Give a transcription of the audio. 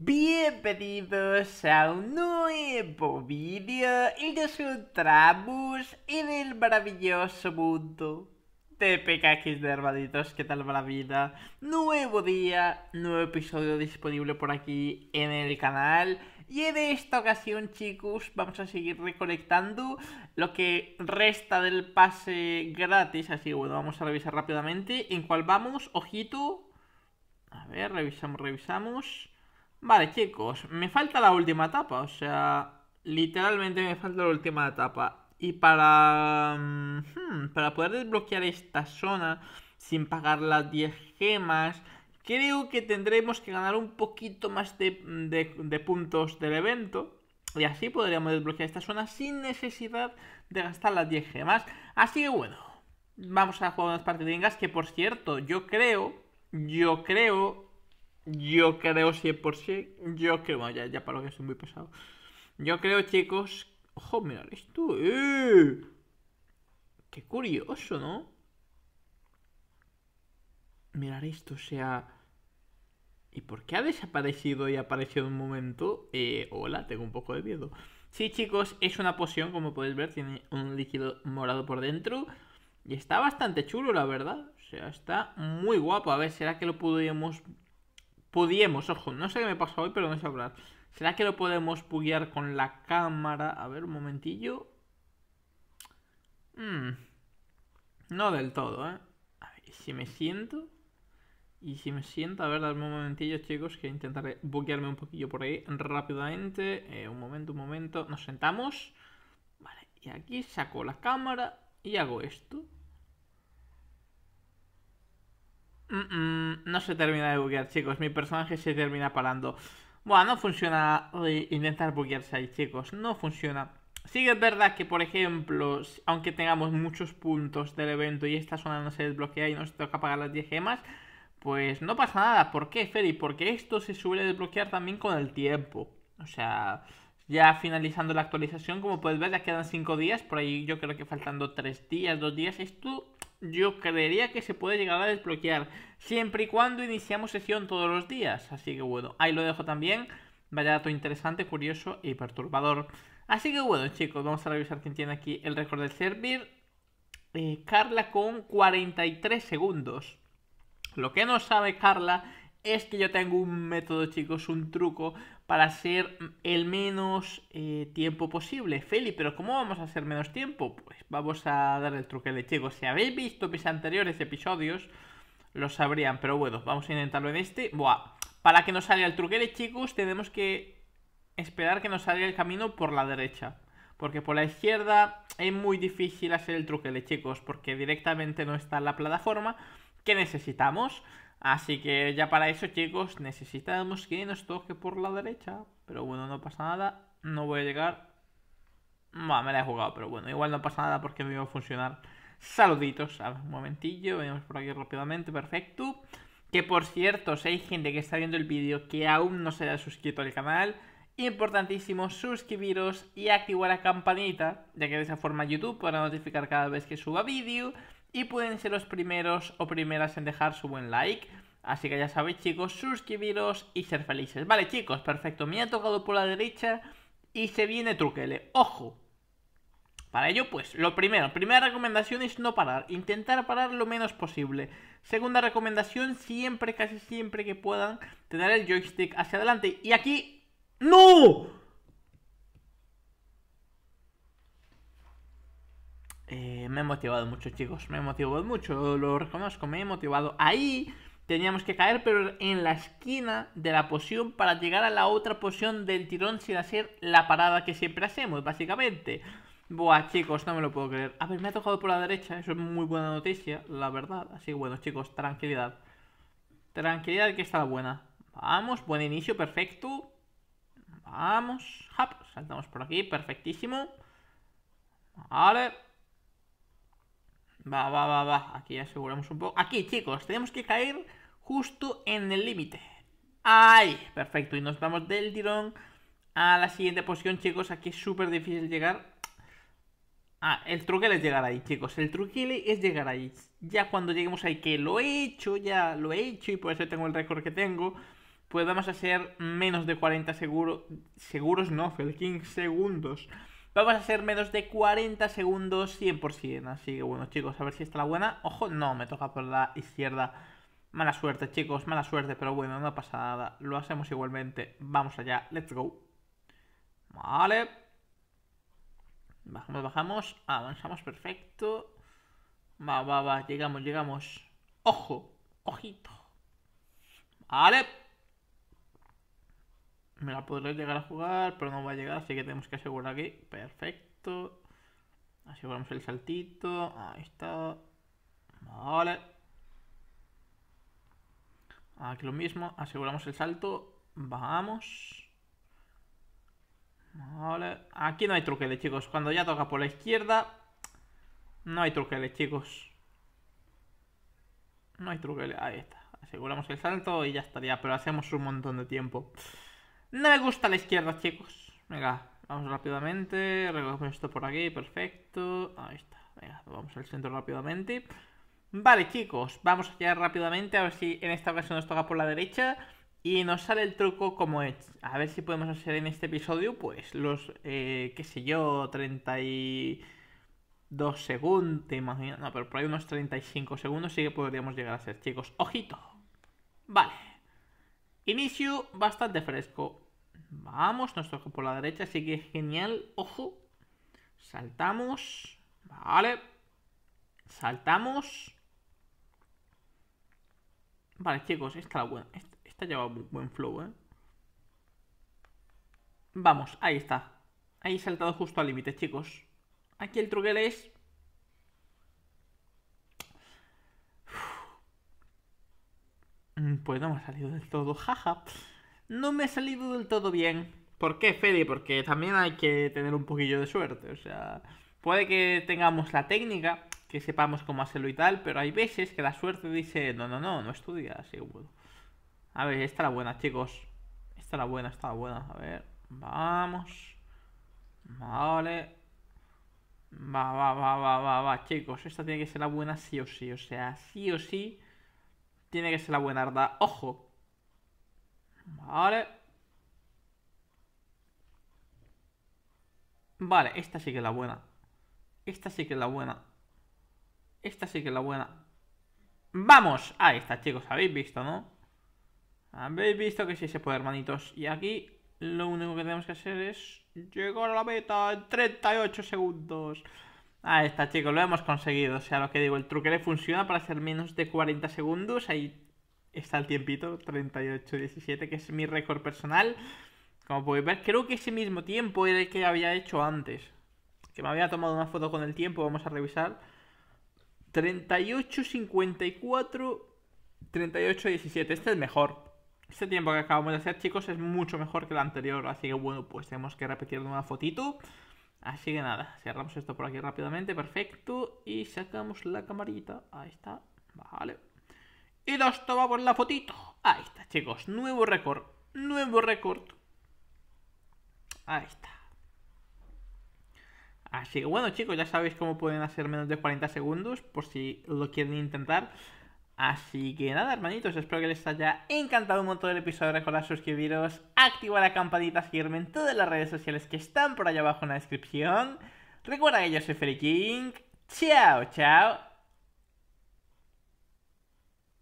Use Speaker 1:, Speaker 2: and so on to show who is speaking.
Speaker 1: Bienvenidos a un nuevo vídeo y nos encontramos en el maravilloso mundo de PKX de hermanitos, ¿qué tal va la vida? Nuevo día, nuevo episodio disponible por aquí en el canal y en esta ocasión chicos vamos a seguir recolectando lo que resta del pase gratis, así que bueno, vamos a revisar rápidamente en cuál vamos, ojito, a ver, revisamos, revisamos... Vale, chicos, me falta la última etapa, o sea, literalmente me falta la última etapa. Y para, mm, hmm, para poder desbloquear esta zona sin pagar las 10 gemas, creo que tendremos que ganar un poquito más de, de puntos del evento. Y así podríamos desbloquear esta zona sin necesidad de gastar las 10 gemas. Así que bueno, vamos a jugar unas partidingas que por cierto, yo creo, yo creo yo creo 100%. Yo creo, bueno, ya, para lo que es muy pesado. Yo creo, chicos. Ojo, mirad esto. Qué curioso, ¿no? Mirar esto, o sea. ¿Y por qué ha desaparecido y ha aparecido en un momento? Eh, hola, tengo un poco de miedo. Sí, chicos, es una poción, como podéis ver, tiene un líquido morado por dentro. Y está bastante chulo, la verdad. O sea, está muy guapo. A ver, ¿será que lo podríamos Podíamos, ojo, no sé qué me pasa hoy, pero no sé hablar. ¿Será que lo podemos buguear con la cámara? A ver, un momentillo. Mm, no del todo, ¿eh? A ver, si me siento... Y si me siento, a ver, dame un momentillo, chicos, que intentaré buguearme un poquillo por ahí rápidamente. Eh, un momento, un momento. Nos sentamos. Vale, y aquí saco la cámara y hago esto. Mmm, no se termina de buguear, chicos. Mi personaje se termina parando. Bueno, no funciona intentar buguearse ahí, chicos. No funciona. Sí que es verdad que, por ejemplo, aunque tengamos muchos puntos del evento y esta zona no se desbloquea y nos toca pagar las 10 gemas, pues no pasa nada. ¿Por qué, Feri? Porque esto se suele desbloquear también con el tiempo. O sea, ya finalizando la actualización, como puedes ver, ya quedan 5 días, por ahí yo creo que faltando 3 días, 2 días, esto yo creería que se puede llegar a desbloquear, siempre y cuando iniciamos sesión todos los días, así que bueno, ahí lo dejo también, vaya dato interesante, curioso y perturbador. Así que bueno chicos, vamos a revisar quién tiene aquí el récord del servir, eh, Carla con 43 segundos. Lo que no sabe Carla es que yo tengo un método chicos, un truco para hacer el menos eh, tiempo posible. Feli, pero ¿cómo vamos a hacer menos tiempo? Pues vamos a dar el truque de chicos. Si habéis visto mis anteriores episodios, lo sabrían, pero bueno, vamos a intentarlo en este. Buah, para que nos salga el truque de chicos, tenemos que esperar que nos salga el camino por la derecha. Porque por la izquierda es muy difícil hacer el truque de chicos, porque directamente no está la plataforma que necesitamos. Así que ya para eso, chicos, necesitamos que nos toque por la derecha. Pero bueno, no pasa nada. No voy a llegar. va me la he jugado, pero bueno, igual no pasa nada porque me iba a funcionar. Saluditos. A ver, un momentillo. Venimos por aquí rápidamente. Perfecto. Que por cierto, si hay gente que está viendo el vídeo que aún no se ha suscrito al canal, importantísimo suscribiros y activar la campanita, ya que de esa forma YouTube podrá notificar cada vez que suba vídeo y pueden ser los primeros o primeras en dejar su buen like. Así que ya sabéis chicos, suscribiros y ser felices. Vale chicos, perfecto, me ha tocado por la derecha y se viene Truquele. ¡Ojo! Para ello, pues, lo primero, primera recomendación es no parar, intentar parar lo menos posible. Segunda recomendación, siempre, casi siempre que puedan, tener el joystick hacia adelante. Y aquí... ¡No! Eh, me he motivado mucho, chicos. Me he motivado mucho, lo reconozco, me he motivado. Ahí teníamos que caer, pero en la esquina de la poción para llegar a la otra poción del tirón sin hacer la parada que siempre hacemos, básicamente. Buah, chicos, no me lo puedo creer. A ver, me ha tocado por la derecha, eso es muy buena noticia, la verdad. Así que bueno, chicos, tranquilidad. Tranquilidad que está la buena. Vamos, buen inicio, perfecto. Vamos, hop, saltamos por aquí, perfectísimo. Vale. Va, va, va, va. Aquí aseguramos un poco. Aquí, chicos, tenemos que caer justo en el límite. Ay, Perfecto. Y nos vamos del tirón a la siguiente posición, chicos. Aquí es súper difícil llegar. Ah, el truquele es llegar ahí, chicos. El truquele es llegar ahí. Ya cuando lleguemos ahí, que lo he hecho, ya lo he hecho y por eso tengo el récord que tengo, pues vamos a ser menos de 40 seguro, seguros, no, Felkin, segundos. Vamos a hacer menos de 40 segundos 100%. Así que bueno, chicos, a ver si está la buena. Ojo, no, me toca por la izquierda. Mala suerte, chicos, mala suerte, pero bueno, no pasa nada. Lo hacemos igualmente. Vamos allá, let's go. Vale. Bajamos, bajamos. Avanzamos, perfecto. Va, va, va, llegamos, llegamos. Ojo, ojito. Vale me la podré llegar a jugar, pero no va a llegar, así que tenemos que asegurar aquí. Perfecto. Aseguramos el saltito. Ahí está. Vale. Aquí lo mismo. Aseguramos el salto. Vamos. Vale. Aquí no hay truquele, chicos. Cuando ya toca por la izquierda, no hay truqueles, chicos. No hay truqueles Ahí está. Aseguramos el salto y ya estaría. Pero hacemos un montón de tiempo. No me gusta la izquierda, chicos. Venga, vamos rápidamente. Recogemos esto por aquí, perfecto. Ahí está. Venga, vamos al centro rápidamente. Vale, chicos, vamos llegar rápidamente. A ver si en esta ocasión nos toca por la derecha. Y nos sale el truco como es. A ver si podemos hacer en este episodio, pues, los, eh, qué sé yo, 32 segundos, te No, pero por ahí unos 35 segundos sí que podríamos llegar a ser, chicos. ¡Ojito! Vale. Inicio bastante fresco. Vamos, nuestro por la derecha Así que genial. Ojo. Saltamos. Vale. Saltamos. Vale, chicos, esta, la buena, lleva buen flow, ¿eh? Vamos, ahí está. Ahí saltado justo al límite, chicos. Aquí el truquel es Mm, pues no me ha salido del todo, jaja. No me ha salido del todo bien. ¿Por qué, Fede? Porque también hay que tener un poquillo de suerte. O sea, puede que tengamos la técnica, que sepamos cómo hacerlo y tal, pero hay veces que la suerte dice, no, no, no, no estudia así bueno. A ver, esta la buena, chicos. Esta la buena, esta la buena. A ver, vamos. Vale. Va, va, va, va, va, va, chicos. Esta tiene que ser la buena sí o sí. O sea, sí o sí tiene que ser la buena, ¿verdad? ¡Ojo! Vale. Vale, esta sí que es la buena. Esta sí que es la buena. Esta sí que es la buena. ¡Vamos! Ahí está, chicos. Habéis visto, ¿no? Habéis visto que sí se puede, hermanitos. Y aquí lo único que tenemos que hacer es llegar a la meta en 38 segundos. Ahí está, chicos, lo hemos conseguido. O sea, lo que digo, el truque le funciona para hacer menos de 40 segundos. Ahí está el tiempito, 38-17, que es mi récord personal. Como podéis ver, creo que ese mismo tiempo era el que había hecho antes. Que me había tomado una foto con el tiempo, vamos a revisar. 38-54, 38-17. Este es mejor. Este tiempo que acabamos de hacer, chicos, es mucho mejor que el anterior. Así que bueno, pues tenemos que repetir una fotito. Así que nada, cerramos esto por aquí rápidamente, perfecto. Y sacamos la camarita, ahí está, vale. Y nos tomamos la fotito. Ahí está, chicos, nuevo récord, nuevo récord. Ahí está. Así que bueno chicos, ya sabéis cómo pueden hacer menos de 40 segundos por si lo quieren intentar. Así que nada, hermanitos, espero que les haya encantado un montón el episodio. Recordad suscribiros, activar la campanita, seguirme en todas las redes sociales que están por allá abajo en la descripción. Recuerda que yo soy FeliKing. ¡Chao, Chao, chao